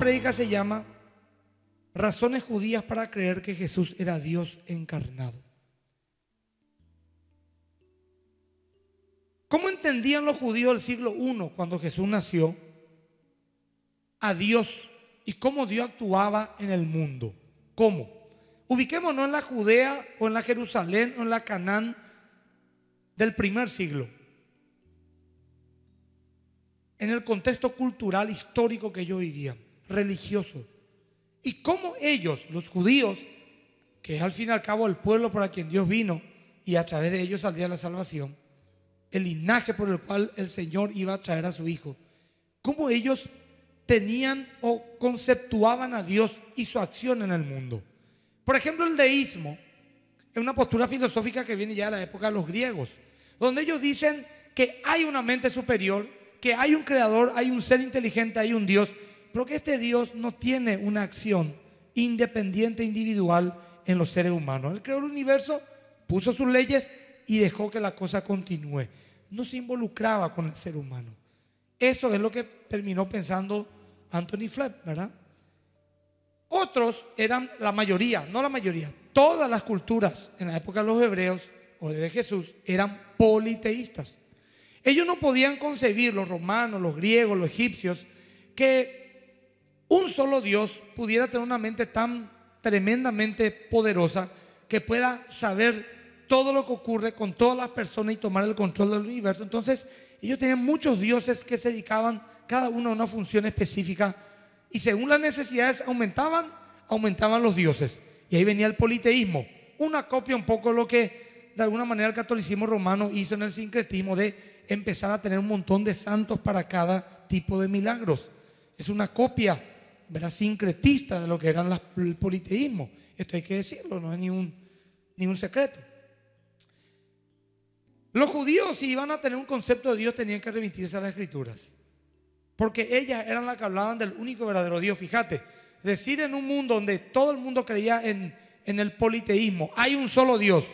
predica se llama Razones judías para creer que Jesús era Dios encarnado. ¿Cómo entendían los judíos del siglo I cuando Jesús nació a Dios y cómo Dios actuaba en el mundo? ¿Cómo? Ubiquémonos en la Judea o en la Jerusalén o en la Canaán del primer siglo. En el contexto cultural histórico que ellos vivían religioso. Y cómo ellos, los judíos, que es al fin y al cabo el pueblo para quien Dios vino y a través de ellos saldría la salvación, el linaje por el cual el Señor iba a traer a su hijo, cómo ellos tenían o conceptuaban a Dios y su acción en el mundo. Por ejemplo, el deísmo es una postura filosófica que viene ya de la época de los griegos, donde ellos dicen que hay una mente superior, que hay un creador, hay un ser inteligente, hay un Dios, porque este Dios no tiene una acción independiente, individual en los seres humanos. Él creó el universo, puso sus leyes y dejó que la cosa continúe. No se involucraba con el ser humano. Eso es lo que terminó pensando Anthony Flapp, ¿verdad? Otros eran la mayoría, no la mayoría, todas las culturas en la época de los hebreos o de Jesús eran politeístas. Ellos no podían concebir, los romanos, los griegos, los egipcios, que un solo Dios pudiera tener una mente tan tremendamente poderosa que pueda saber todo lo que ocurre con todas las personas y tomar el control del universo. Entonces, ellos tenían muchos dioses que se dedicaban cada uno a una función específica y según las necesidades aumentaban, aumentaban los dioses. Y ahí venía el politeísmo, una copia un poco de lo que de alguna manera el catolicismo romano hizo en el sincretismo de empezar a tener un montón de santos para cada tipo de milagros. Es una copia ¿verdad? sincretista de lo que eran las, el politeísmo. Esto hay que decirlo, no es ni un, secreto. Los judíos, si iban a tener un concepto de Dios, tenían que remitirse a las escrituras. Porque ellas eran las que hablaban del único verdadero Dios. Fíjate, decir en un mundo donde todo el mundo creía en, en el politeísmo, hay un solo Dios.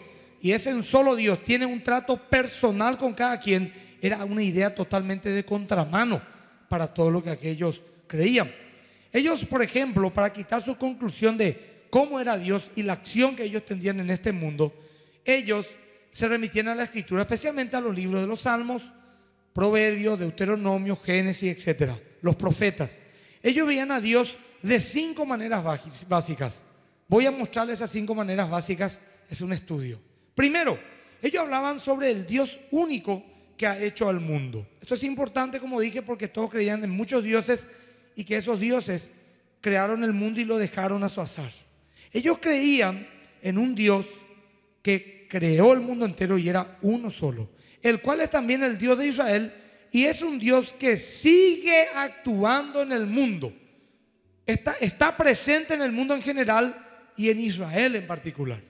Y ese un solo Dios tiene un trato personal con cada quien, era una idea totalmente de contramano para todo lo que aquellos creían. Ellos, por ejemplo, para quitar su conclusión de cómo era Dios y la acción que ellos tendrían en este mundo, ellos se remitían a la escritura, especialmente a los libros de los Salmos, Proverbios, Deuteronomio, Génesis, etc., los profetas. Ellos veían a Dios de cinco maneras básicas. Voy a mostrarles esas cinco maneras básicas, es un estudio. Primero, ellos hablaban sobre el Dios único que ha hecho al mundo. Esto es importante, como dije, porque todos creían en muchos dioses y que esos dioses crearon el mundo y lo dejaron a su azar. Ellos creían en un Dios que creó el mundo entero y era uno solo, el cual es también el Dios de Israel y es un Dios que sigue actuando en el mundo. Está, presente en el mundo en general y en Israel en particular.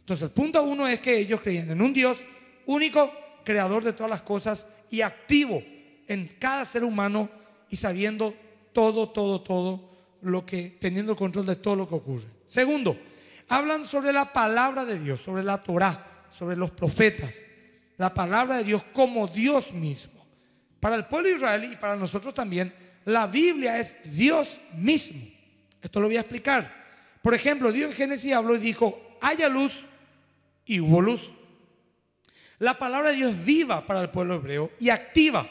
Entonces, el punto uno es que ellos creían en un Dios único, creador de todas las cosas y activo en cada ser humano y sabiendo todo, todo, todo lo que, teniendo control de todo lo que ocurre. Segundo, hablan sobre la palabra de Dios, sobre la Torah, sobre los profetas, la palabra de Dios como Dios mismo. Para el pueblo israelí y para nosotros también, la Biblia es Dios mismo. Esto lo voy a explicar. Por ejemplo, Dios en Génesis habló y dijo, haya luz y hubo luz. La palabra de Dios viva para el pueblo hebreo y activa.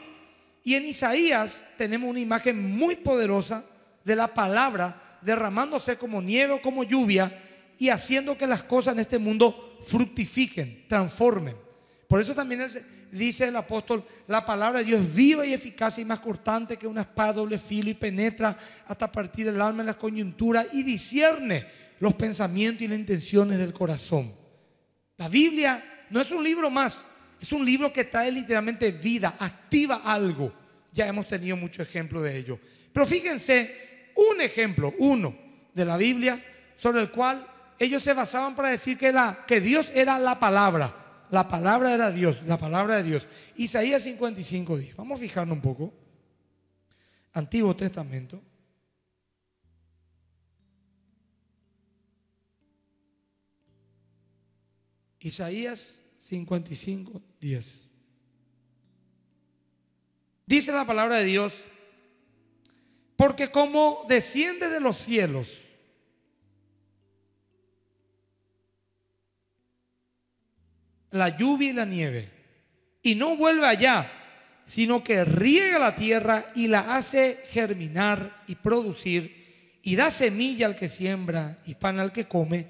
Y en Isaías tenemos una imagen muy poderosa de la palabra derramándose como nieve o como lluvia y haciendo que las cosas en este mundo fructifiquen, transformen. Por eso también dice el apóstol, la palabra de Dios es viva y eficaz y más cortante que una espada doble filo y penetra hasta partir el alma en las coyunturas y discierne los pensamientos y las intenciones del corazón. La Biblia no es un libro más, es un libro que trae literalmente vida, activa algo. Ya hemos tenido muchos ejemplos de ello. Pero fíjense, un ejemplo, uno de la Biblia, sobre el cual ellos se basaban para decir que, la, que Dios era la palabra. La palabra era Dios, la palabra de Dios. Isaías 55, 10. Vamos a fijarnos un poco. Antiguo Testamento. Isaías 55, Dice la palabra de Dios, porque como desciende de los cielos, la lluvia y la nieve, y no vuelve allá, sino que riega la tierra y la hace germinar y producir, y da semilla al que siembra y pan al que come,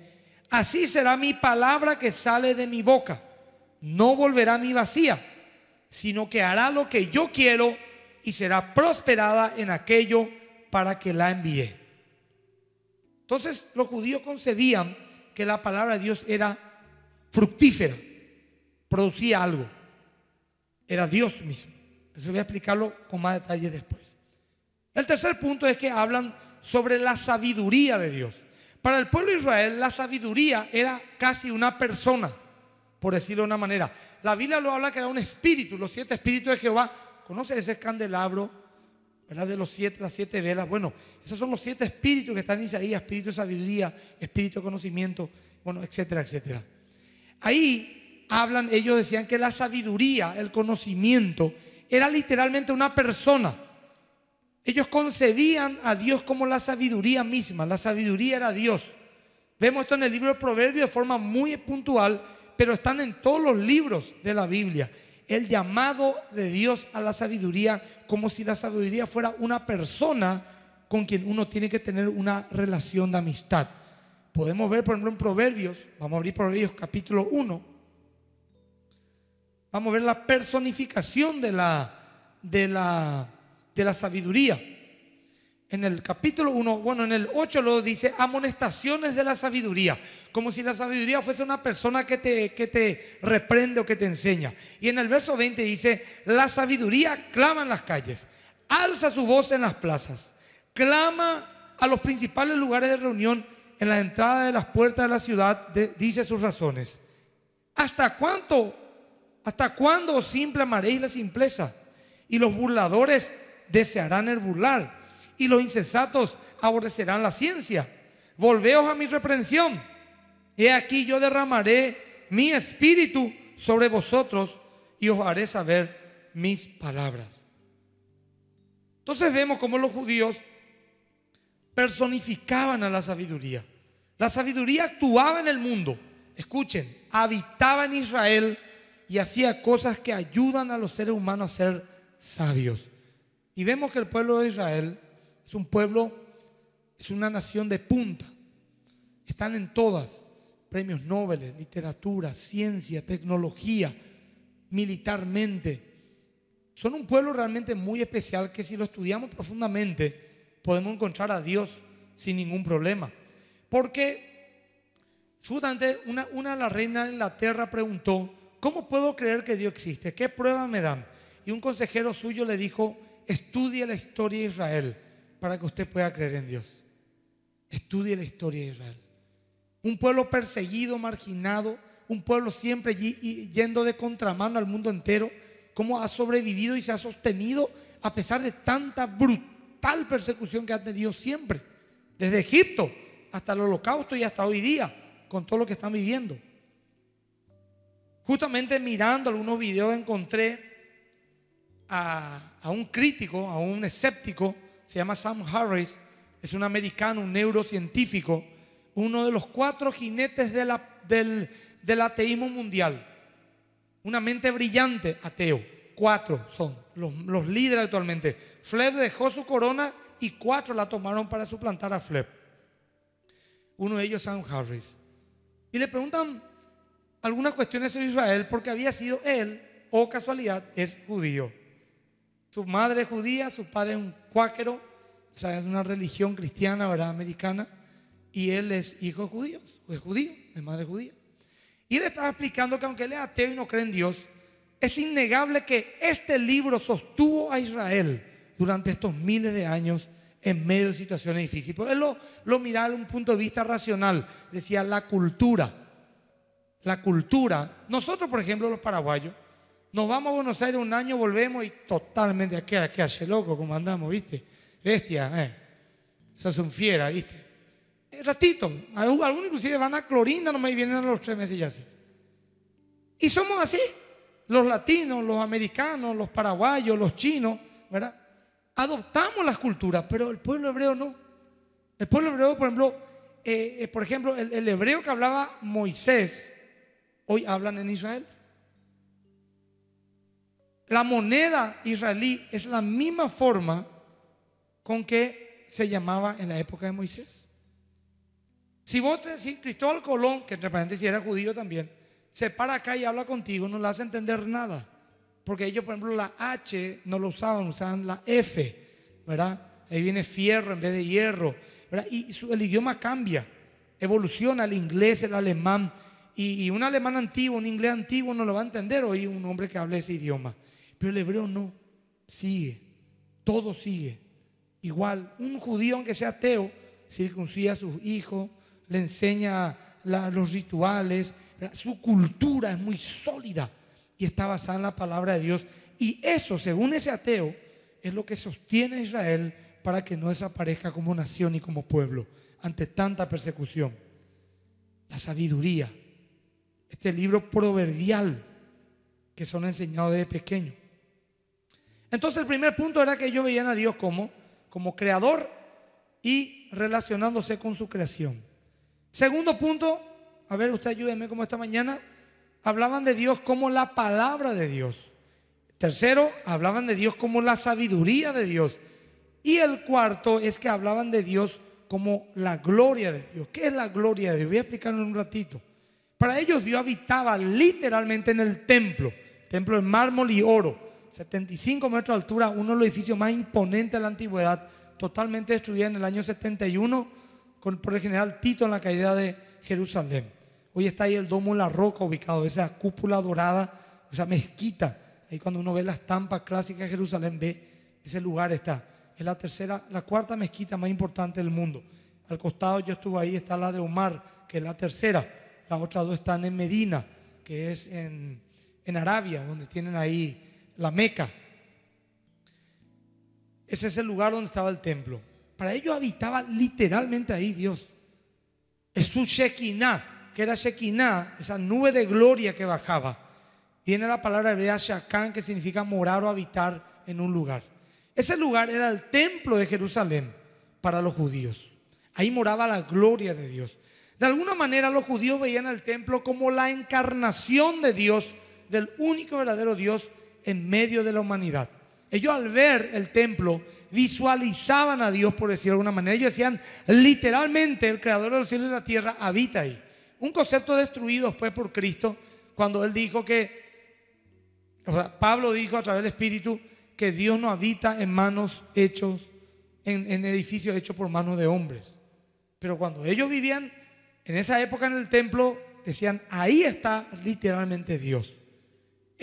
así será mi palabra que sale de mi boca no volverá a mi vacía, sino que hará lo que yo quiero y será prosperada en aquello para que la envié. Entonces los judíos concebían que la palabra de Dios era fructífera, producía algo. Era Dios mismo. Eso voy a explicarlo con más detalle después. El tercer punto es que hablan sobre la sabiduría de Dios. Para el pueblo de Israel la sabiduría era casi una persona por decirlo de una manera. La Biblia lo habla que era un espíritu, los siete espíritus de Jehová. ¿Conoce ese candelabro? ¿Verdad? De los siete, las siete velas. Bueno, esos son los siete espíritus que están ahí, espíritu de sabiduría, espíritu de conocimiento, bueno, etcétera, etcétera. Ahí hablan, ellos decían que la sabiduría, el conocimiento, era literalmente una persona. Ellos concebían a Dios como la sabiduría misma, la sabiduría era Dios. Vemos esto en el libro de Proverbios de forma muy puntual pero están en todos los libros de la Biblia. El llamado de Dios a la sabiduría, como si la sabiduría fuera una persona con quien uno tiene que tener una relación de amistad. Podemos ver, por ejemplo, en Proverbios, vamos a abrir Proverbios capítulo 1, vamos a ver la personificación de la, de la, de la sabiduría en el capítulo 1, bueno, en el 8 lo dice, amonestaciones de la sabiduría, como si la sabiduría fuese una persona que te, te reprende o que te enseña. Y en el verso 20 dice, la sabiduría clama en las calles, alza su voz en las plazas, clama a los principales lugares de reunión, en la entrada de las puertas de la ciudad, dice sus razones. ¿Hasta cuánto, hasta cuándo simple amaréis la simpleza? Y los burladores desearán el burlar y los insensatos aborrecerán la ciencia. Volveos a mi reprensión. He aquí yo derramaré mi espíritu sobre vosotros y os haré saber mis palabras. Entonces vemos cómo los judíos personificaban a la sabiduría. La sabiduría actuaba en el mundo. Escuchen, habitaba en Israel y hacía cosas que ayudan a los seres humanos a ser sabios. Y vemos que el pueblo de Israel es un pueblo, es una nación de punta. Están en todas, premios Nobel, literatura, ciencia, tecnología, militarmente. Son un pueblo realmente muy especial que si lo estudiamos profundamente podemos encontrar a Dios sin ningún problema. Porque justamente una, una de las reinas la tierra preguntó, ¿cómo puedo creer que Dios existe? ¿Qué pruebas me dan? Y un consejero suyo le dijo, estudia la historia de Israel para que usted pueda creer en Dios. Estudie la historia de Israel. Un pueblo perseguido, marginado, un pueblo siempre yendo de contramano al mundo entero, cómo ha sobrevivido y se ha sostenido a pesar de tanta brutal persecución que ha tenido siempre, desde Egipto hasta el holocausto y hasta hoy día, con todo lo que están viviendo. Justamente mirando algunos videos encontré a, a un crítico, a un escéptico, se llama Sam Harris, es un americano, un neurocientífico, uno de los cuatro jinetes del, ateísmo mundial. Una mente brillante, ateo. Cuatro son los, líderes actualmente. Fleb dejó su corona y cuatro la tomaron para suplantar a Fleb. Uno de ellos, Sam Harris. Y le preguntan algunas cuestiones sobre Israel porque había sido él, o casualidad, es judío. Su madre es judía, su padre es un cuáquero, o sea, es una religión cristiana, ¿verdad? Americana. Y él es hijo judío, es judío, de madre judía. Y él estaba explicando que aunque él es ateo y no cree en Dios, es innegable que este libro sostuvo a Israel durante estos miles de años en medio de situaciones difíciles. Pues él lo, lo miraba desde un punto de vista racional. Decía la cultura. La cultura. Nosotros, por ejemplo, los paraguayos, nos vamos a Buenos Aires un año, volvemos y totalmente aquí, aquí, hace loco, como andamos, ¿viste? Bestia, eh. Esas son fiera, ¿viste? Eh, ratito, algunos inclusive van a Clorinda nomás y vienen a los tres meses y así. Y somos así, los latinos, los americanos, los paraguayos, los chinos, ¿verdad? Adoptamos las culturas, pero el pueblo hebreo no. El pueblo hebreo, por ejemplo, eh, eh, por ejemplo el hebreo que hablaba Moisés, hoy hablan en Israel. La moneda israelí es la misma forma con que se llamaba en la época de Moisés. Si vos te decís Cristóbal Colón, que entre paréntesis era judío también, se para acá y habla contigo, no le hace entender nada. Porque ellos, por ejemplo, la H no lo usaban, usaban la F, ¿verdad? Ahí viene fierro en vez de hierro, Y el idioma cambia, evoluciona el inglés, el alemán. Y, un alemán antiguo, un inglés antiguo no lo va a entender hoy un hombre que hable ese idioma. Pero el hebreo no, sigue, todo sigue. Igual, un judío aunque sea ateo, circuncide a sus hijos, le enseña los rituales, su cultura es muy sólida y está basada en la palabra de Dios. Y eso, según ese ateo, es lo que sostiene a Israel para que no desaparezca como nación y como pueblo ante tanta persecución. La sabiduría, este libro proverbial que son enseñados desde pequeños entonces el primer punto era que ellos veían a Dios como, como creador y relacionándose con su creación. Segundo punto, a ver, usted ayúdeme como esta mañana, hablaban de Dios como la palabra de Dios. Tercero, hablaban de Dios como la sabiduría de Dios. Y el cuarto es que hablaban de Dios como la gloria de Dios. ¿Qué es la gloria de Dios? Voy a explicarlo en un ratito. Para ellos Dios habitaba literalmente en el templo, templo de mármol y oro. 75 metros de altura, uno de los edificios más imponentes de la antigüedad, totalmente destruida en el año 71 con, por el general Tito en la caída de Jerusalén. Hoy está ahí el Domo La Roca ubicado, esa cúpula dorada, esa mezquita. Ahí cuando uno ve las tampas clásicas de Jerusalén, ve ese lugar está. Es la tercera, la cuarta mezquita más importante del mundo. Al costado yo estuve ahí, está la de Omar, que es la tercera. Las otras dos están en Medina, que es en, en Arabia, donde tienen ahí la Meca. Ese es el lugar donde estaba el templo. Para ellos habitaba literalmente ahí Dios. Es su Shekinah, que era Shekinah, esa nube de gloria que bajaba. Viene la palabra hebrea Shakan, que significa morar o habitar en un lugar. Ese lugar era el templo de Jerusalén para los judíos. Ahí moraba la gloria de Dios. De alguna manera los judíos veían al templo como la encarnación de Dios, del único verdadero Dios en medio de la humanidad. Ellos al ver el templo visualizaban a Dios, por decirlo de alguna manera. Ellos decían, literalmente, el creador de los cielos y la tierra habita ahí. Un concepto destruido después por Cristo, cuando él dijo que, o sea, Pablo dijo a través del Espíritu, que Dios no habita en manos hechos, en edificios hechos por manos de hombres. Pero cuando ellos vivían en esa época en el templo, decían, ahí está literalmente Dios.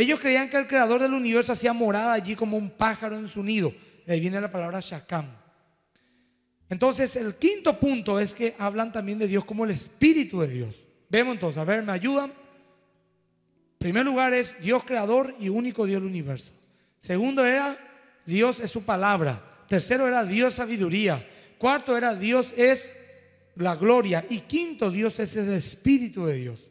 Ellos creían que el creador del universo hacía morada allí como un pájaro en su nido. De ahí viene la palabra Shakam. Entonces, el quinto punto es que hablan también de Dios como el Espíritu de Dios. Vemos entonces, a ver, ¿me ayudan? En primer lugar es Dios creador y único Dios del universo. Segundo era Dios es su palabra. Tercero era Dios sabiduría. Cuarto era Dios es la gloria. Y quinto, Dios es el Espíritu de Dios.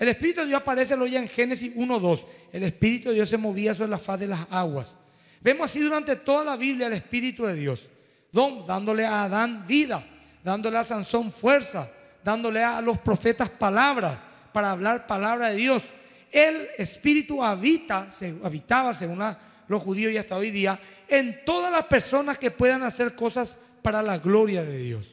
El Espíritu de Dios aparece, lo en Génesis 1.2. El Espíritu de Dios se movía sobre la faz de las aguas. Vemos así durante toda la Biblia el Espíritu de Dios, don, dándole a Adán vida, dándole a Sansón fuerza, dándole a los profetas palabras para hablar palabra de Dios. El Espíritu habita, se, habitaba según los judíos y hasta hoy día, en todas las personas que puedan hacer cosas para la gloria de Dios.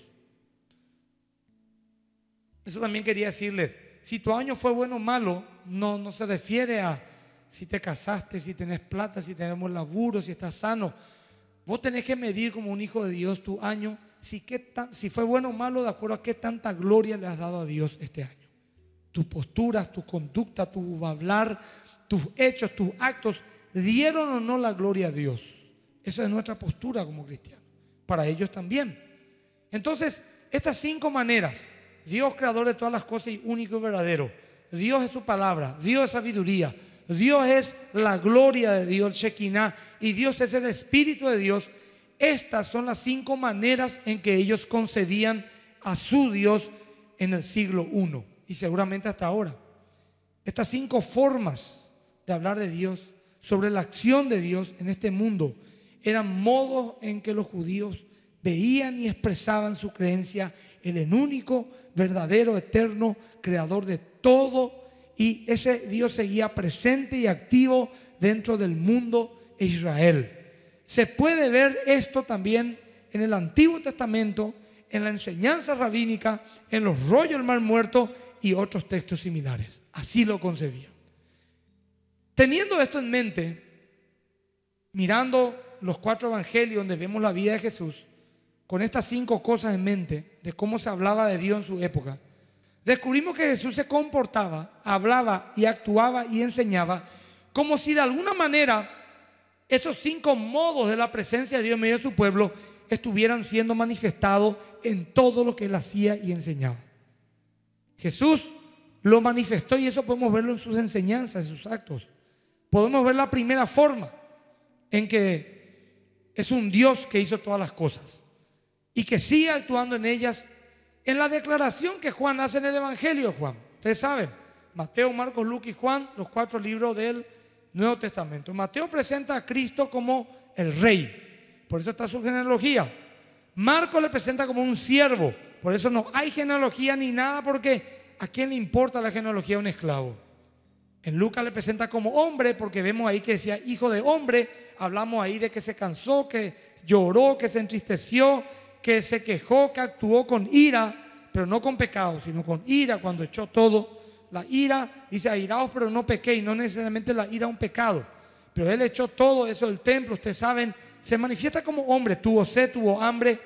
Eso también quería decirles si tu año fue bueno o malo, no, no se refiere a si te casaste, si tenés plata, si tenemos laburo, si estás sano. Vos tenés que medir como un hijo de Dios tu año, si, si fue bueno o malo, de acuerdo a qué tanta gloria le has dado a Dios este año. Tus posturas, tu conducta, tu hablar, tus hechos, tus actos, dieron o no la gloria a Dios. Esa es nuestra postura como cristianos. Para ellos también. Entonces, estas cinco maneras Dios creador de todas las cosas y único y verdadero. Dios es su palabra, Dios es sabiduría, Dios es la gloria de Dios, Shekinah, y Dios es el Espíritu de Dios. Estas son las cinco maneras en que ellos concebían a su Dios en el siglo I y seguramente hasta ahora. Estas cinco formas de hablar de Dios, sobre la acción de Dios en este mundo, eran modos en que los judíos veían y expresaban su creencia en el único, verdadero, eterno, creador de todo. Y ese Dios seguía presente y activo dentro del mundo e Israel. Se puede ver esto también en el Antiguo Testamento, en la enseñanza rabínica, en los rollos del mar muerto y otros textos similares. Así lo concebían. Teniendo esto en mente, mirando los cuatro evangelios donde vemos la vida de Jesús, con estas cinco cosas en mente de cómo se hablaba de Dios en su época, descubrimos que Jesús se comportaba, hablaba y actuaba y enseñaba como si de alguna manera esos cinco modos de la presencia de Dios en medio de su pueblo estuvieran siendo manifestados en todo lo que él hacía y enseñaba. Jesús lo manifestó y eso podemos verlo en sus enseñanzas, en sus actos. Podemos ver la primera forma en que es un Dios que hizo todas las cosas y que siga actuando en ellas. En la declaración que Juan hace en el Evangelio, Juan, ustedes saben, Mateo, Marcos, Lucas y Juan, los cuatro libros del Nuevo Testamento. Mateo presenta a Cristo como el rey, por eso está su genealogía. Marcos le presenta como un siervo, por eso no hay genealogía ni nada, porque ¿a quién le importa la genealogía de un esclavo? En Lucas le presenta como hombre, porque vemos ahí que decía hijo de hombre, hablamos ahí de que se cansó, que lloró, que se entristeció, que se quejó, que actuó con ira, pero no con pecado, sino con ira cuando echó todo. La ira, dice, airaos, pero no Y no necesariamente la ira un pecado. Pero él echó todo eso del templo, ustedes saben, se manifiesta como hombre, tuvo sed, tuvo hambre,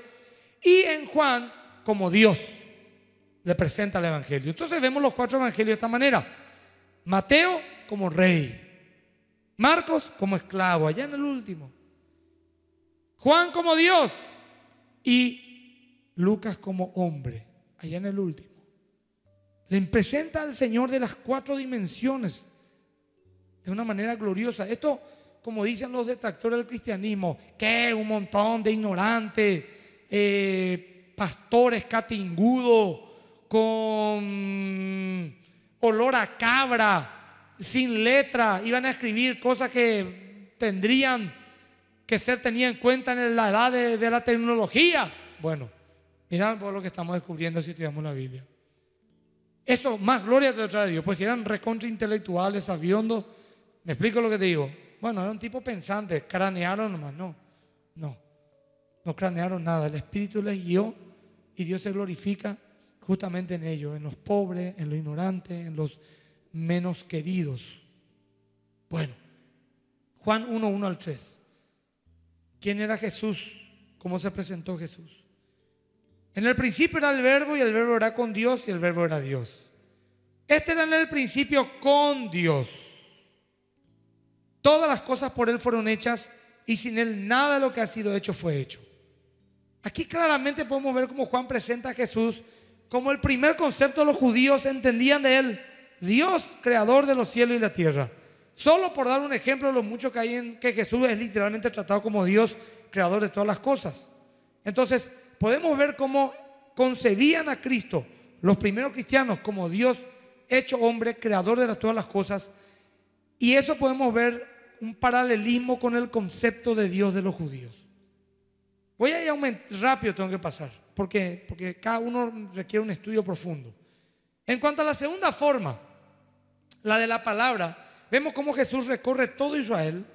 y en Juan como Dios le presenta el Evangelio. Entonces vemos los cuatro Evangelios de esta manera. Mateo como rey, Marcos como esclavo, allá en el último, Juan como Dios, y Lucas como hombre, allá en el último. Le presenta al Señor de las cuatro dimensiones de una manera gloriosa. Esto, como dicen los detractores del cristianismo, que un montón de ignorantes, eh, pastores catingudos, con olor a cabra, sin letra, iban a escribir cosas que tendrían que ser tenía en cuenta en la edad de, la tecnología. Bueno, mira por lo que estamos descubriendo si estudiamos la Biblia. Eso, más gloria te trae Dios. Pues si eran recontra intelectuales, sabiondos, me explico lo que te digo. Bueno, era un tipo pensante, cranearon nomás, no, no, no cranearon nada. El Espíritu les guió y Dios se glorifica justamente en ellos, en los pobres, en los ignorantes, en los menos queridos. Bueno, Juan 1, 1 al 3. ¿Quién era Jesús? ¿Cómo se presentó Jesús? En el principio era el verbo y el verbo era con Dios y el verbo era Dios. Este era en el principio con Dios. Todas las cosas por Él fueron hechas y sin Él nada de lo que ha sido hecho fue hecho. Aquí claramente podemos ver cómo Juan presenta a Jesús como el primer concepto de los judíos entendían de Él, Dios creador de los cielos y la tierra. Solo por dar un ejemplo de lo mucho que hay en que Jesús es literalmente tratado como Dios, creador de todas las cosas. Entonces, podemos ver cómo concebían a Cristo los primeros cristianos como Dios hecho hombre, creador de todas las cosas. Y eso podemos ver un paralelismo con el concepto de Dios de los judíos. Voy a ir rápido, tengo que pasar, porque, porque cada uno requiere un estudio profundo. En cuanto a la segunda forma, la de la palabra, vemos cómo Jesús recorre todo Israel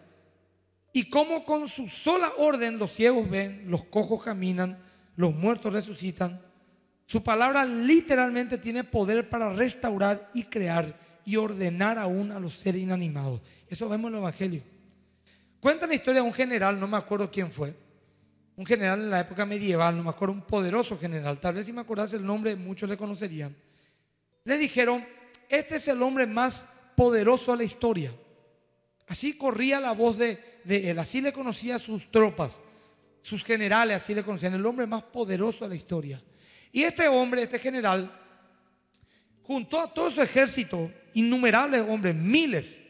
y cómo con su sola orden los ciegos ven, los cojos caminan, los muertos resucitan. Su palabra literalmente tiene poder para restaurar y crear y ordenar aún a los seres inanimados. Eso vemos en el Evangelio. Cuenta la historia de un general, no me acuerdo quién fue, un general en la época medieval, no me acuerdo, un poderoso general, tal vez si me acordase el nombre muchos le conocerían. Le dijeron, este es el hombre más poderoso a la historia. Así corría la voz de, él, así le conocía sus tropas, sus generales, así le conocían, el hombre más poderoso a la historia. Y este hombre, este general, juntó a todo su ejército, innumerables hombres, miles,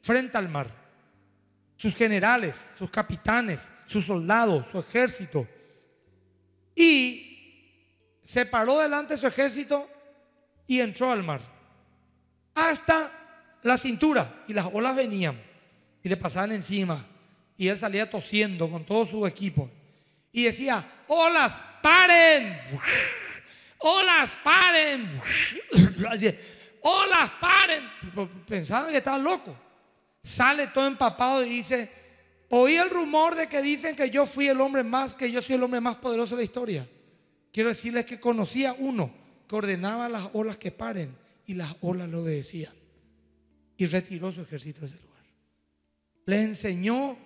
frente al mar. Sus generales, sus capitanes, sus soldados, su ejército. Y se paró delante de su ejército y entró al mar. Hasta la cintura y las olas venían y le pasaban encima y él salía tosiendo con todo su equipo y decía, olas, paren, olas, paren, olas, paren. Pensaban que estaba loco. Sale todo empapado y dice, oí el rumor de que dicen que yo fui el hombre más, que yo soy el hombre más poderoso de la historia. Quiero decirles que conocía uno que ordenaba las olas que paren y las olas lo obedecían y retiró su ejército de ese lugar. le enseñó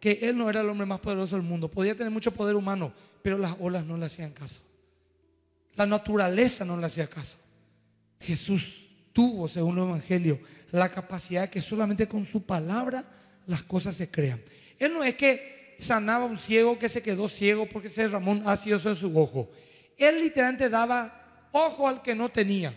que él no era el hombre más poderoso del mundo. Podía tener mucho poder humano, pero las olas no le hacían caso. La naturaleza no le hacía caso. Jesús tuvo, según el Evangelio, la capacidad de que solamente con su palabra las cosas se crean. Él no es que sanaba a un ciego que se quedó ciego porque ese Ramón ha eso en su ojo. Él literalmente daba ojo al que no tenía.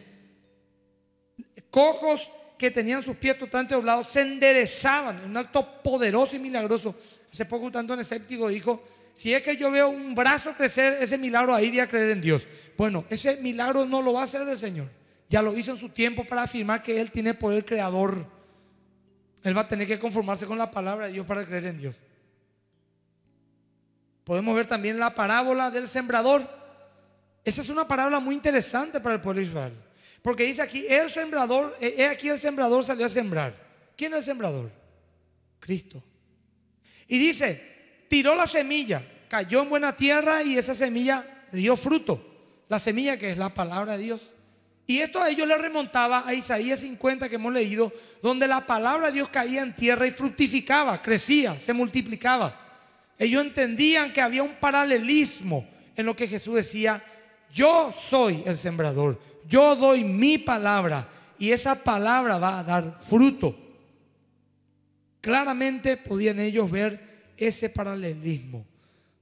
Cojos que tenían sus pies totalmente doblados se enderezaban en un acto poderoso y milagroso. Hace poco un en escéptico dijo, si es que yo veo un brazo crecer, ese milagro ahí voy a creer en Dios. Bueno, ese milagro no lo va a hacer el Señor. Ya lo hizo en su tiempo para afirmar que Él tiene poder creador. Él va a tener que conformarse con la palabra de Dios para creer en Dios. Podemos ver también la parábola del sembrador. Esa es una parábola muy interesante para el pueblo de Israel. Porque dice aquí, el sembrador, he eh, eh, aquí el sembrador salió a sembrar. ¿Quién es el sembrador? Cristo. Y dice, tiró la semilla, cayó en buena tierra y esa semilla dio fruto. La semilla que es la palabra de Dios. Y esto a ellos le remontaba a Isaías 50 que hemos leído, donde la palabra de Dios caía en tierra y fructificaba, crecía, se multiplicaba. Ellos entendían que había un paralelismo en lo que Jesús decía, yo soy el sembrador yo doy mi palabra y esa palabra va a dar fruto. Claramente podían ellos ver ese paralelismo.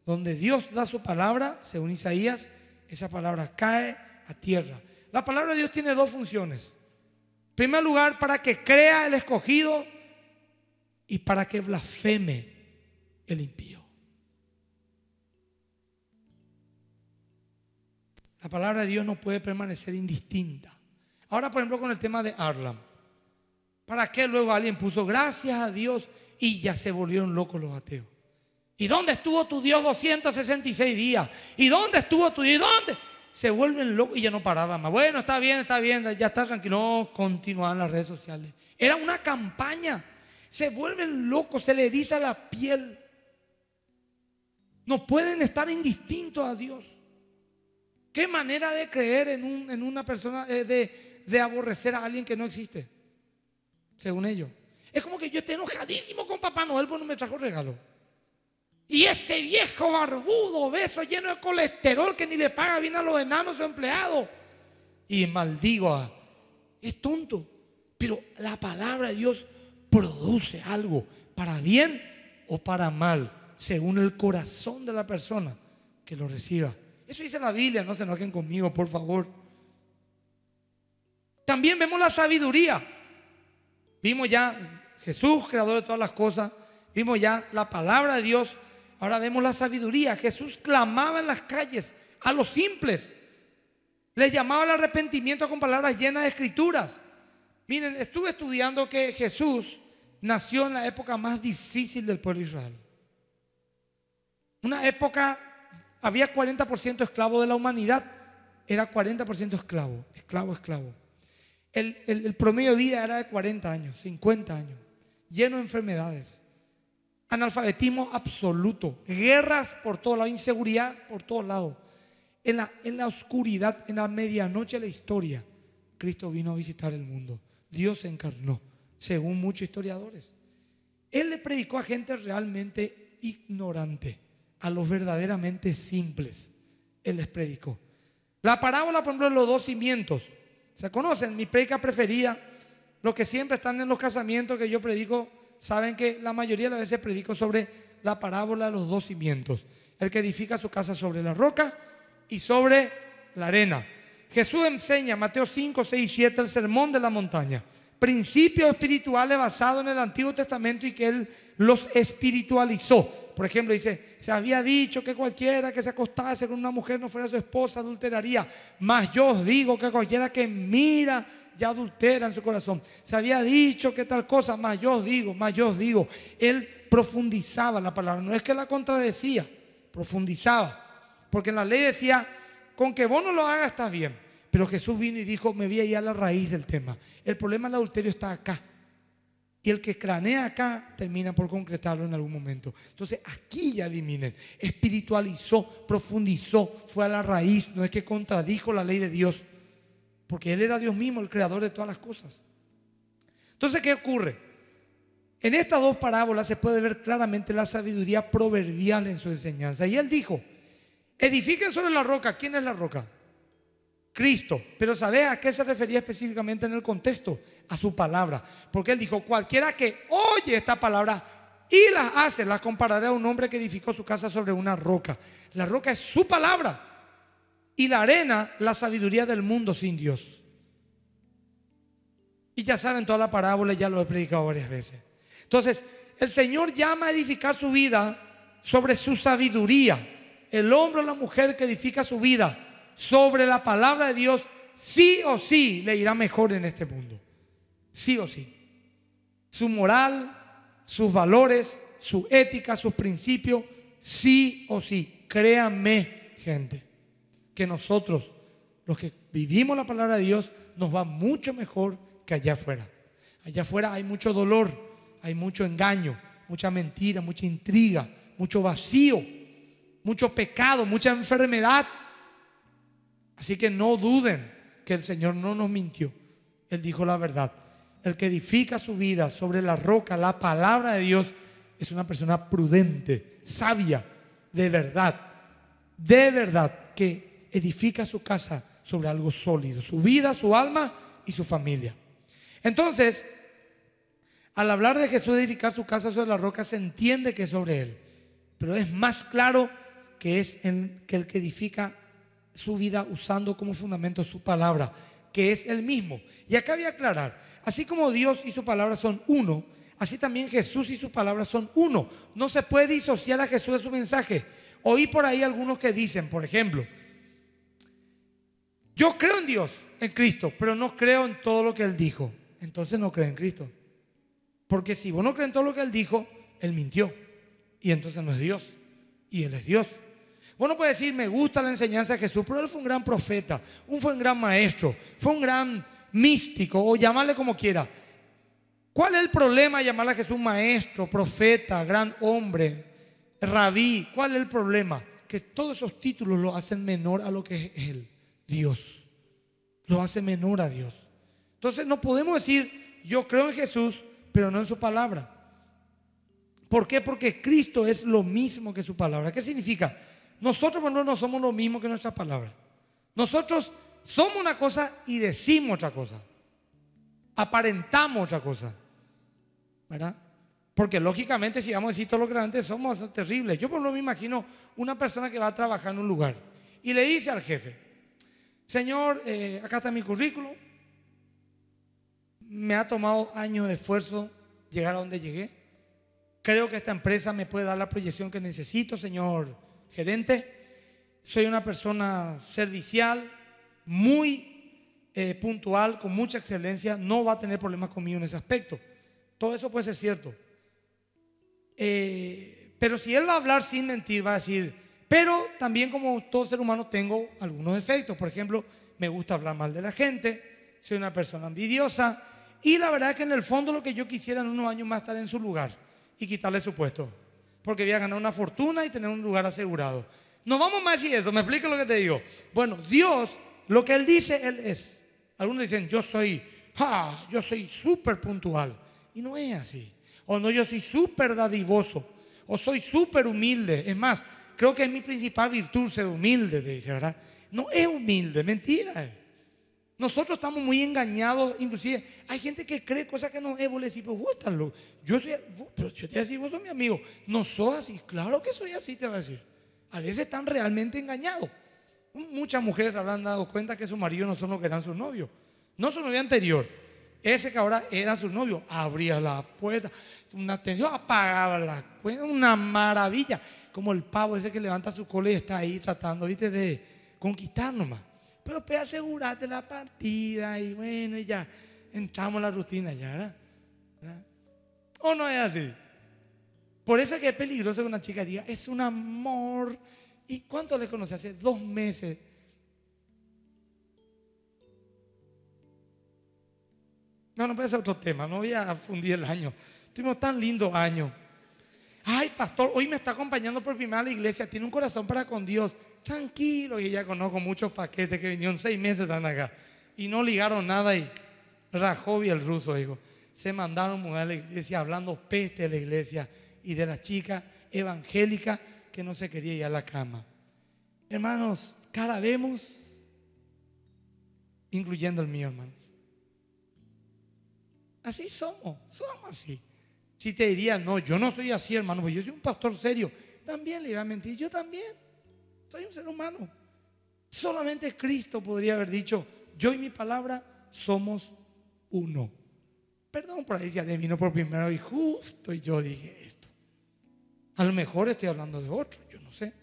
Donde Dios da su palabra, según Isaías, esa palabra cae a tierra. La palabra de Dios tiene dos funciones. En primer lugar, para que crea el escogido y para que blasfeme el impío. La palabra de Dios no puede permanecer indistinta. Ahora, por ejemplo, con el tema de Arlam. ¿Para qué luego alguien puso gracias a Dios y ya se volvieron locos los ateos? ¿Y dónde estuvo tu Dios 266 días? ¿Y dónde estuvo tu Dios? ¿Y dónde? Se vuelven locos y ya no paraban más. Bueno, está bien, está bien, ya está tranquilo. No, continuaban las redes sociales. Era una campaña. Se vuelven locos, se le a la piel. No pueden estar indistintos a Dios. ¿Qué manera de creer en, una persona, eh, de, aborrecer a alguien que no existe? Según ellos. Es como que yo esté enojadísimo con Papá Noel porque no me trajo regalo. Y ese viejo barbudo, beso lleno de colesterol que ni le paga bien a los enanos su empleado. Y maldigo a... Es tonto. Pero la palabra de Dios produce algo para bien o para mal, según el corazón de la persona que lo reciba. Eso dice la Biblia, no se enojen conmigo, por favor. También vemos la sabiduría. Vimos ya Jesús, creador de todas las cosas. Vimos ya la palabra de Dios. Ahora vemos la sabiduría. Jesús clamaba en las calles a los simples. Les llamaba al arrepentimiento con palabras llenas de escrituras. Miren, estuve estudiando que Jesús nació en la época más difícil del pueblo de Israel. Una época había 40% esclavo de la humanidad, era 40% esclavo, esclavo, esclavo. El, promedio de vida era de 40 años, 50 años, lleno de enfermedades, analfabetismo absoluto, guerras por todos lados, inseguridad por todos lados. En la, en la oscuridad, en la medianoche de la historia, Cristo vino a visitar el mundo. Dios se encarnó, según muchos historiadores. Él le predicó a gente realmente ignorante a los verdaderamente simples. Él les predicó. La parábola, por ejemplo, de los dos cimientos. ¿Se conocen? Mi predica preferida. Los que siempre están en los casamientos que yo predico, saben que la mayoría de las veces predico sobre la parábola de los dos cimientos. El que edifica su casa sobre la roca y sobre la arena. Jesús enseña, Mateo 5, 6 y 7, el sermón de la montaña. Principios espirituales basados en el Antiguo Testamento y que Él los espiritualizó por ejemplo, dice, se había dicho que cualquiera que se acostase con una mujer no fuera su esposa adulteraría, mas yo os digo que cualquiera que mira ya adultera en su corazón. Se había dicho que tal cosa, mas yo os digo, mas yo os digo. Él profundizaba la palabra, no es que la contradecía, profundizaba, porque la ley decía, con que vos no lo hagas estás bien, pero Jesús vino y dijo, me voy a ir a la raíz del tema. El problema del adulterio está acá y el que cranea acá termina por concretarlo en algún momento. Entonces aquí ya eliminen. Espiritualizó, profundizó, fue a la raíz. No es que contradijo la ley de Dios. Porque Él era Dios mismo, el creador de todas las cosas. Entonces, ¿qué ocurre? En estas dos parábolas se puede ver claramente la sabiduría proverbial en su enseñanza. Y Él dijo, edifiquen sobre la roca. ¿Quién es la roca? Cristo. Pero ¿sabes a qué se refería específicamente en el contexto? A su palabra. Porque él dijo, cualquiera que oye esta palabra y la hace, las compararé a un hombre que edificó su casa sobre una roca. La roca es su palabra. Y la arena, la sabiduría del mundo sin Dios. Y ya saben toda la parábola, ya lo he predicado varias veces. Entonces, el Señor llama a edificar su vida sobre su sabiduría. El hombre o la mujer que edifica su vida sobre la palabra de Dios, sí o sí le irá mejor en este mundo. Sí o sí. Su moral, sus valores, su ética, sus principios, sí o sí. Créanme, gente, que nosotros, los que vivimos la palabra de Dios, nos va mucho mejor que allá afuera. Allá afuera hay mucho dolor, hay mucho engaño, mucha mentira, mucha intriga, mucho vacío, mucho pecado, mucha enfermedad Así que no duden que el Señor no nos mintió. Él dijo la verdad. El que edifica su vida sobre la roca, la palabra de Dios, es una persona prudente, sabia, de verdad, de verdad, que edifica su casa sobre algo sólido, su vida, su alma y su familia. Entonces, al hablar de Jesús edificar su casa sobre la roca, se entiende que es sobre él, pero es más claro que es en, que el que edifica su vida usando como fundamento su palabra, que es el mismo. Y acá voy a aclarar, así como Dios y su palabra son uno, así también Jesús y su palabra son uno. No se puede disociar a Jesús de su mensaje. Oí por ahí algunos que dicen, por ejemplo, yo creo en Dios, en Cristo, pero no creo en todo lo que Él dijo. Entonces no creo en Cristo. Porque si vos no crees en todo lo que Él dijo, Él mintió. Y entonces no es Dios. Y Él es Dios. Uno puede decir, me gusta la enseñanza de Jesús, pero él fue un gran profeta, un fue un gran maestro, fue un gran místico, o llamarle como quiera. ¿Cuál es el problema de llamarle a Jesús maestro, profeta, gran hombre, rabí? ¿Cuál es el problema? Que todos esos títulos lo hacen menor a lo que es él, Dios. Lo hace menor a Dios. Entonces no podemos decir, yo creo en Jesús, pero no en su palabra. ¿Por qué? Porque Cristo es lo mismo que su palabra. ¿Qué significa? Nosotros, no somos lo mismo que nuestras palabras. Nosotros somos una cosa y decimos otra cosa. Aparentamos otra cosa. ¿Verdad? Porque lógicamente, si vamos a decir todo lo que somos, terribles. Yo, por lo me imagino una persona que va a trabajar en un lugar y le dice al jefe: Señor, eh, acá está mi currículum. Me ha tomado años de esfuerzo llegar a donde llegué. Creo que esta empresa me puede dar la proyección que necesito, Señor gerente. Soy una persona servicial, muy eh, puntual, con mucha excelencia. No va a tener problemas conmigo en ese aspecto. Todo eso puede ser cierto. Eh, pero si él va a hablar sin mentir, va a decir, pero también como todo ser humano tengo algunos defectos. Por ejemplo, me gusta hablar mal de la gente, soy una persona envidiosa. Y la verdad es que en el fondo lo que yo quisiera en unos años más estar en su lugar y quitarle su puesto porque voy a ganar una fortuna y tener un lugar asegurado. No vamos más y eso, me explico lo que te digo. Bueno, Dios, lo que Él dice, Él es. Algunos dicen, yo soy, ah, yo soy súper puntual. Y no es así. O no, yo soy súper dadivoso. O soy súper humilde. Es más, creo que es mi principal virtud ser humilde, dice, ¿verdad? No es humilde, mentira. Nosotros estamos muy engañados, inclusive hay gente que cree cosas que no es, eh, vos le decís, pero vos estás Yo soy, pero yo te voy a decir, vos sos mi amigo. No sos así, claro que soy así, te voy a decir. A veces están realmente engañados. Muchas mujeres habrán dado cuenta que su marido no son los que eran sus novio. No su novio anterior. Ese que ahora era su novio. Abría la puerta, una atención, apagaba la cuenta, una maravilla. Como el pavo ese que levanta su cola y está ahí tratando, viste, de conquistar nomás pero puede asegurarte la partida y bueno, y ya, entramos en la rutina ya, ¿verdad? ¿O no es así? Por eso es que es peligroso que una chica diga, es un amor. ¿Y cuánto le conoce? Hace dos meses. No, no puede ser otro tema, no voy a fundir el año. Tuvimos tan lindo año. Ay, pastor, hoy me está acompañando por primera la iglesia, tiene un corazón para con Dios tranquilo. Y ya conozco muchos paquetes que vinieron seis meses están acá. Y no ligaron nada y y el ruso dijo, se mandaron a la iglesia hablando peste de la iglesia y de la chica evangélica que no se quería ir a la cama. Hermanos, cara vemos, incluyendo el mío, hermanos. Así somos, somos así. Si te diría, no, yo no soy así, hermano, pues yo soy un pastor serio, también le iba a mentir, yo también. Soy un ser humano. Solamente Cristo podría haber dicho, yo y mi palabra somos uno. Perdón por ahí si alguien vino por primera vez justo y yo dije esto. A lo mejor estoy hablando de otro, yo no sé.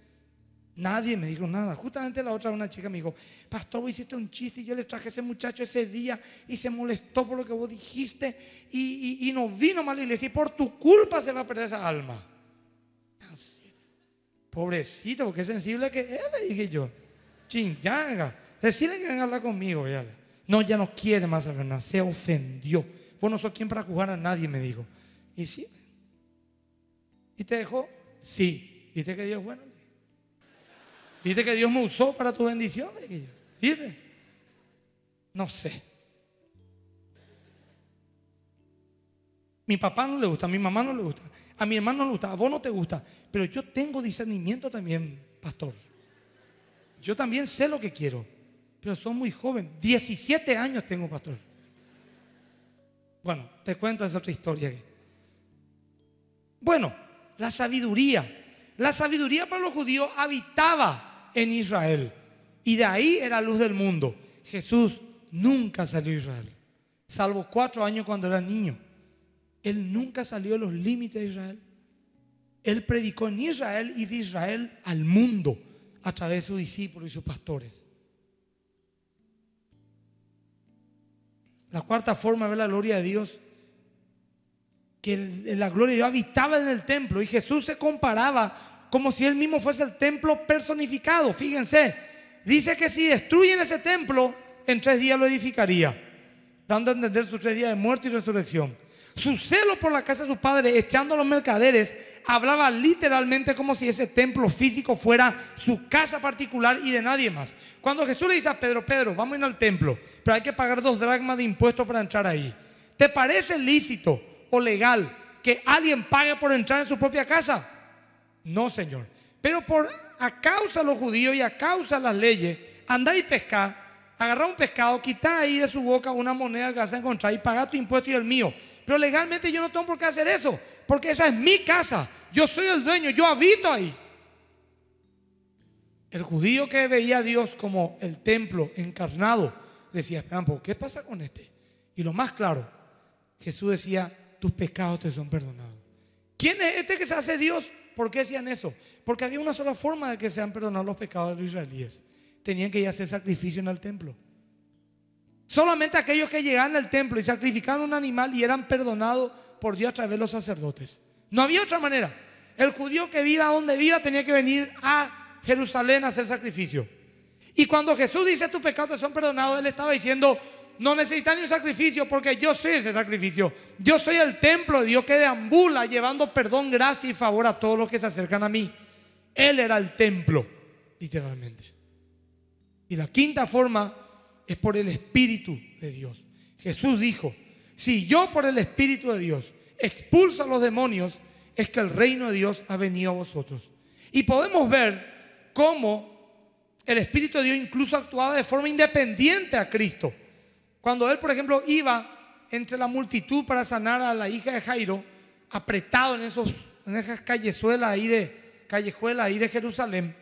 Nadie me dijo nada. Justamente la otra, una chica me dijo, pastor, vos hiciste un chiste y yo le traje a ese muchacho ese día y se molestó por lo que vos dijiste y, nos no vino mal y le decía, por tu culpa se va a perder esa alma. Pobrecito, porque es sensible que él, eh, le dije yo. chinganga que venga a hablar conmigo, No, ya no quiere más saber nada. Se ofendió. Vos no sos quien para juzgar a nadie, me dijo. Y sí. ¿Y te dejó? Sí. ¿Viste que Dios bueno? ¿Viste que Dios me usó para tu bendición? ¿Viste? No sé. Mi papá no le gusta, mi mamá no le gusta a mi hermano no le gusta, a vos no te gusta, pero yo tengo discernimiento también, pastor. Yo también sé lo que quiero, pero soy muy joven. 17 años tengo, pastor. Bueno, te cuento esa otra historia. Bueno, la sabiduría. La sabiduría para los judíos habitaba en Israel. Y de ahí era luz del mundo. Jesús nunca salió a Israel, salvo cuatro años cuando era niño. Él nunca salió de los límites de Israel. Él predicó en Israel y de Israel al mundo a través de sus discípulos y sus pastores. La cuarta forma de ver la gloria de Dios, que la gloria de Dios habitaba en el templo y Jesús se comparaba como si él mismo fuese el templo personificado. Fíjense, dice que si destruyen ese templo, en tres días lo edificaría, dando a entender sus tres días de muerte y resurrección. Su celo por la casa de su padre, echando a los mercaderes, hablaba literalmente como si ese templo físico fuera su casa particular y de nadie más. Cuando Jesús le dice a Pedro, Pedro, vamos a ir al templo, pero hay que pagar dos dragmas de impuestos para entrar ahí. ¿Te parece lícito o legal que alguien pague por entrar en su propia casa? No, Señor. Pero por a causa de los judíos y a causa de las leyes, andá y pescá, agarrá un pescado, quita ahí de su boca una moneda que vas a encontrar y pagá tu impuesto y el mío. Pero legalmente yo no tengo por qué hacer eso, porque esa es mi casa. Yo soy el dueño, yo habito ahí. El judío que veía a Dios como el templo encarnado decía, pero pues, ¿qué pasa con este? Y lo más claro, Jesús decía, tus pecados te son perdonados. ¿Quién es este que se hace Dios? ¿Por qué decían eso? Porque había una sola forma de que sean perdonados los pecados de los israelíes. Tenían que ir a hacer sacrificio en el templo. Solamente aquellos que llegaban al templo y sacrificaban un animal y eran perdonados por Dios a través de los sacerdotes. No había otra manera. El judío que viva donde viva tenía que venir a Jerusalén a hacer sacrificio. Y cuando Jesús dice tus pecados son perdonados, él estaba diciendo, no necesitan un sacrificio porque yo soy ese sacrificio. Yo soy el templo de Dios que deambula llevando perdón, gracia y favor a todos los que se acercan a mí. Él era el templo, literalmente. Y la quinta forma es por el Espíritu de Dios. Jesús dijo, si yo por el Espíritu de Dios expulso a los demonios, es que el reino de Dios ha venido a vosotros. Y podemos ver cómo el Espíritu de Dios incluso actuaba de forma independiente a Cristo. Cuando él, por ejemplo, iba entre la multitud para sanar a la hija de Jairo, apretado en, esas ahí de, callejuelas ahí de Jerusalén,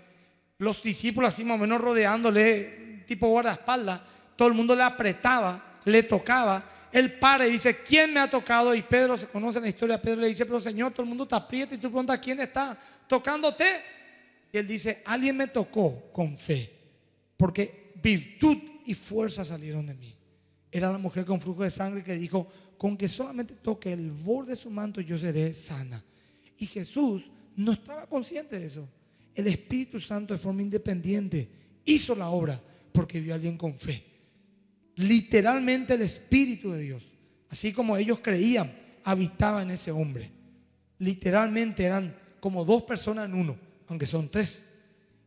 los discípulos así más o menos rodeándole, tipo guardaespaldas, todo el mundo le apretaba, le tocaba. El para y dice, ¿quién me ha tocado? Y Pedro, se conoce la historia, Pedro le dice, pero Señor, todo el mundo te aprieta y tú preguntas, ¿quién está tocándote? Y él dice, alguien me tocó con fe, porque virtud y fuerza salieron de mí. Era la mujer con flujo de sangre que dijo, con que solamente toque el borde de su manto yo seré sana. Y Jesús no estaba consciente de eso. El Espíritu Santo de forma independiente hizo la obra porque vio a alguien con fe literalmente el Espíritu de Dios, así como ellos creían, habitaba en ese hombre. Literalmente eran como dos personas en uno, aunque son tres.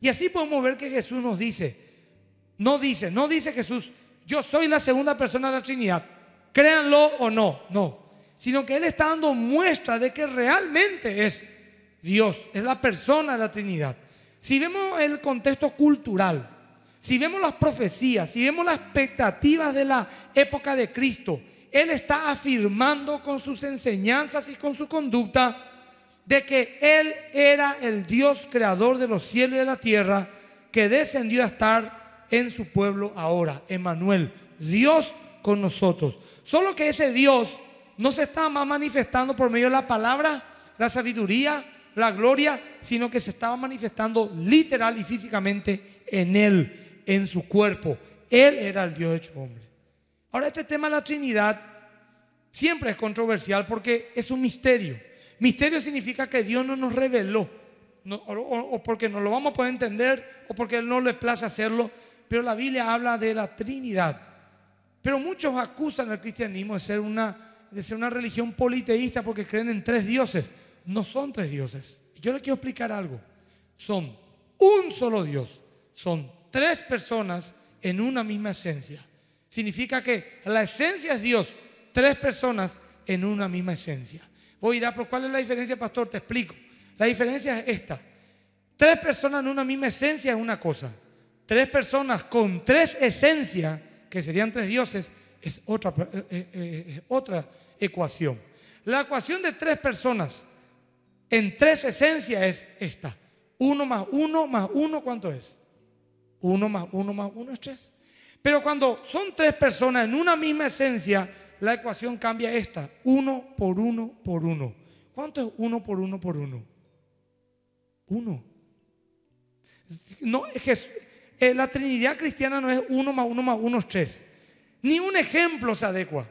Y así podemos ver que Jesús nos dice, no dice, no dice Jesús, yo soy la segunda persona de la Trinidad, créanlo o no, no, sino que Él está dando muestra de que realmente es Dios, es la persona de la Trinidad. Si vemos el contexto cultural, si vemos las profecías, si vemos las expectativas de la época de Cristo, Él está afirmando con sus enseñanzas y con su conducta de que Él era el Dios creador de los cielos y de la tierra que descendió a estar en su pueblo ahora, Emanuel, Dios con nosotros. Solo que ese Dios no se estaba más manifestando por medio de la palabra, la sabiduría, la gloria, sino que se estaba manifestando literal y físicamente en Él en su cuerpo. Él era el Dios hecho hombre. Ahora, este tema de la Trinidad siempre es controversial porque es un misterio. Misterio significa que Dios no nos reveló, o, porque no lo vamos a poder entender, o porque Él no le place hacerlo, pero la Biblia habla de la Trinidad. Pero muchos acusan al cristianismo de ser una, de ser una religión politeísta porque creen en tres dioses. No son tres dioses. Yo le quiero explicar algo. Son un solo Dios. Son tres personas en una misma esencia. Significa que la esencia es Dios, tres personas en una misma esencia. Voy a ir a por cuál es la diferencia, pastor, te explico. La diferencia es esta. Tres personas en una misma esencia es una cosa. Tres personas con tres esencias, que serían tres dioses, es otra, eh, eh, eh, otra ecuación. La ecuación de tres personas en tres esencias es esta. Uno más uno más uno, ¿cuánto es? Uno más uno más uno es tres. Pero cuando son tres personas en una misma esencia, la ecuación cambia esta. Uno por uno por uno. ¿Cuánto es uno por uno por uno? Uno. No, Jesús, eh, la Trinidad cristiana no es uno más uno más uno es tres. Ni un ejemplo se adecua.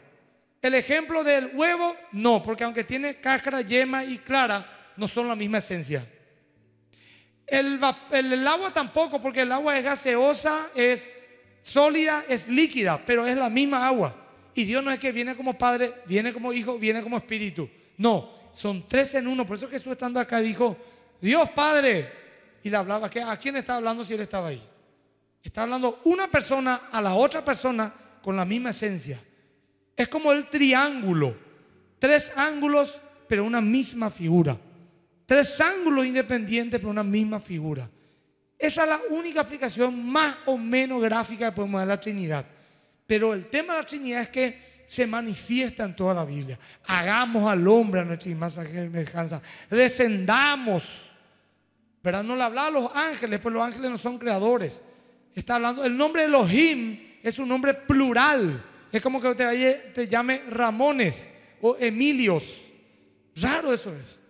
El ejemplo del huevo, no, porque aunque tiene cáscara, yema y clara, no son la misma esencia. El, agua tampoco, porque el agua es gaseosa, es sólida, es líquida, pero es la misma agua. Y Dios no es que viene como Padre, viene como Hijo, viene como Espíritu. No, son tres en uno. Por eso Jesús estando acá dijo, Dios Padre. Y le hablaba, ¿a quién está hablando si él estaba ahí? Está hablando una persona a la otra persona con la misma esencia. Es como el triángulo. Tres ángulos, pero una misma figura. Tres ángulos independientes por una misma figura. Esa es la única aplicación más o menos gráfica que podemos dar a la Trinidad. Pero el tema de la Trinidad es que se manifiesta en toda la Biblia. Hagamos al hombre a nuestra semejanza. Descendamos. pero No le hablaba a los ángeles, pues los ángeles no son creadores. Está hablando, el nombre de Elohim es un nombre plural. Es como que usted te llame Ramones o Emilios. Raro eso es.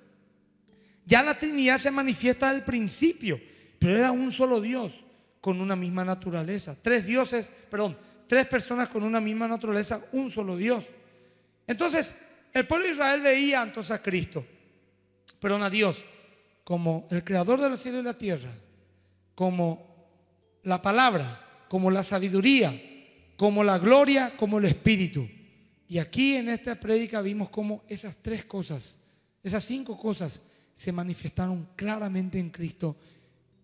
Ya la Trinidad se manifiesta al principio, pero era un solo Dios con una misma naturaleza. Tres dioses, perdón, tres personas con una misma naturaleza, un solo Dios. Entonces, el pueblo de Israel veía entonces a Cristo, perdón, a Dios, como el creador de los cielos y la tierra, como la palabra, como la sabiduría, como la gloria, como el espíritu. Y aquí en esta prédica vimos cómo esas tres cosas, esas cinco cosas, se manifestaron claramente en Cristo.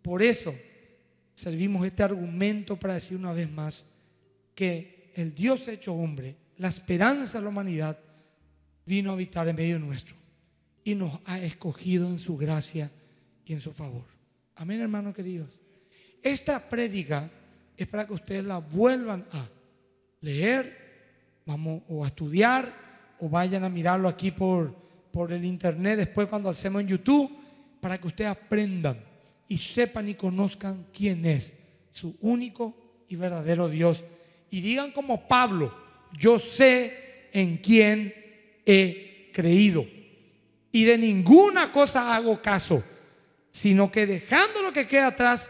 Por eso servimos este argumento para decir una vez más que el Dios hecho hombre, la esperanza de la humanidad, vino a habitar en medio nuestro y nos ha escogido en su gracia y en su favor. Amén, hermanos queridos. Esta prédica es para que ustedes la vuelvan a leer, vamos, o a estudiar, o vayan a mirarlo aquí por por el internet, después cuando hacemos en YouTube, para que ustedes aprendan y sepan y conozcan quién es su único y verdadero Dios. Y digan como Pablo, yo sé en quién he creído. Y de ninguna cosa hago caso, sino que dejando lo que queda atrás,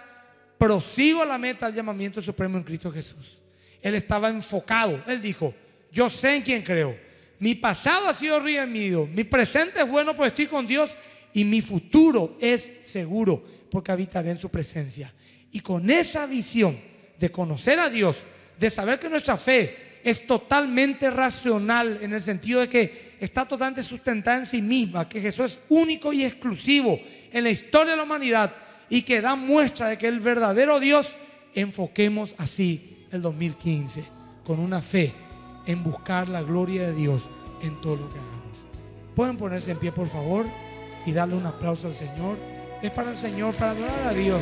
prosigo a la meta del llamamiento supremo en Cristo Jesús. Él estaba enfocado, él dijo, yo sé en quién creo mi pasado ha sido redimido, mi presente es bueno porque estoy con Dios y mi futuro es seguro porque habitaré en su presencia. Y con esa visión de conocer a Dios, de saber que nuestra fe es totalmente racional en el sentido de que está totalmente sustentada en sí misma, que Jesús es único y exclusivo en la historia de la humanidad y que da muestra de que el verdadero Dios enfoquemos así el 2015 con una fe en buscar la gloria de Dios en todo lo que hagamos. Pueden ponerse en pie, por favor, y darle un aplauso al Señor. Es para el Señor, para adorar a Dios.